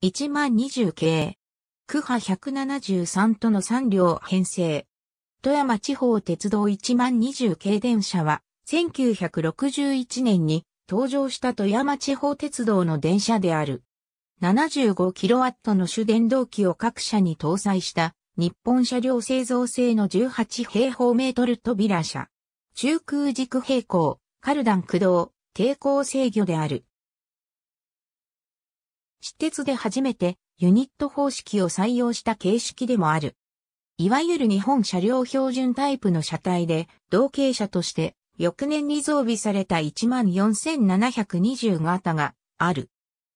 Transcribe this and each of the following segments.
1万20系。区波173との3両編成。富山地方鉄道1万20系電車は、1961年に登場した富山地方鉄道の電車である。75kW の主電動機を各社に搭載した日本車両製造製の18平方メートル扉車。中空軸平行、カルダン駆動、抵抗制御である。私鉄で初めてユニット方式を採用した形式でもある。いわゆる日本車両標準タイプの車体で、同型車として、翌年に増備された14,720型がある。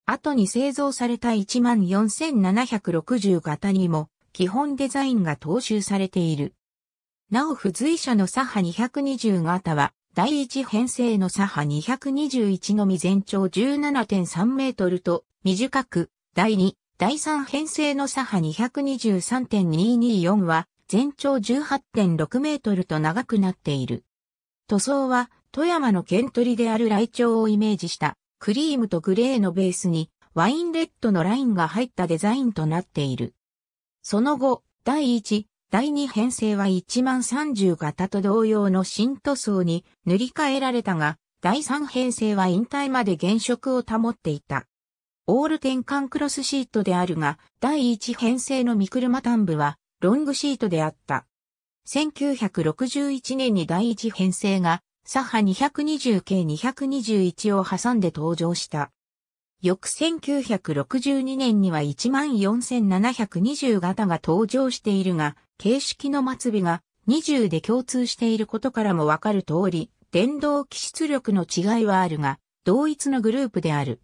後に製造された14,760型にも、基本デザインが踏襲されている。なお付随車の左派220型は、第一編成の左派221のみ全長17.3メートルと短く、第2、第3編成の左派223.224は、全長18.6メートルと長くなっている。塗装は、富山の剣取りである雷鳥をイメージした、クリームとグレーのベースに、ワインレッドのラインが入ったデザインとなっている。その後、第1、第2編成は1万30型と同様の新塗装に塗り替えられたが、第3編成は引退まで原色を保っていた。オール転換クロスシートであるが、第一編成の三車端部は、ロングシートであった。1961年に第一編成が、左ハ220系221を挟んで登場した。翌1962年には14,720型が登場しているが、形式の末尾が20で共通していることからもわかる通り、電動機出力の違いはあるが、同一のグループである。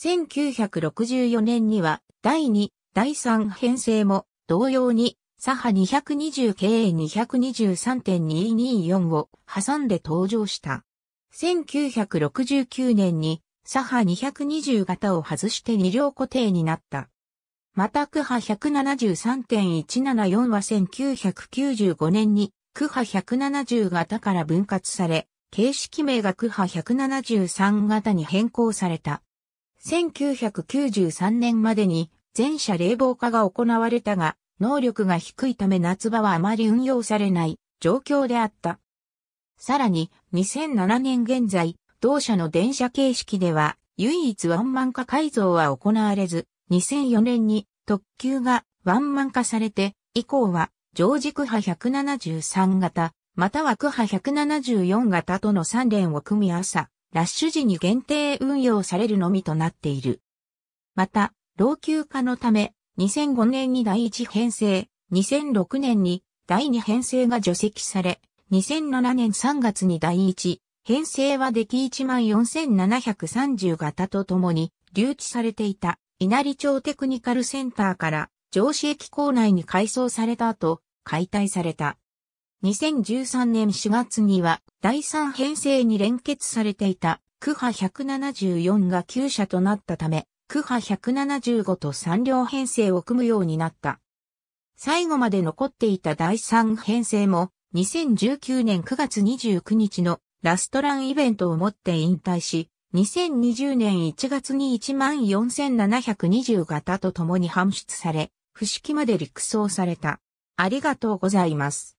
1964年には第2、第3編成も同様に左派 220KA223.224 を挟んで登場した。1969年に左派220型を外して二両固定になった。また区派173.174は1995年に区派170型から分割され、形式名が区派173型に変更された。1993年までに全車冷房化が行われたが、能力が低いため夏場はあまり運用されない状況であった。さらに、2007年現在、同社の電車形式では、唯一ワンマン化改造は行われず、2004年に特急がワンマン化されて、以降は、常軸波173型、または区波174型との3連を組み朝、ラッシュ時に限定運用されるのみとなっている。また、老朽化のため、2005年に第1編成、2006年に第2編成が除籍され、2007年3月に第1編成は出来14730型とともに留置されていた稲荷町テクニカルセンターから上市駅構内に改装された後、解体された。2013年4月には第3編成に連結されていた区派174が旧社となったため、区派175と3両編成を組むようになった。最後まで残っていた第3編成も2019年9月29日のラストランイベントをもって引退し、2020年1月に14,720型と共に搬出され、不式まで陸送された。ありがとうございます。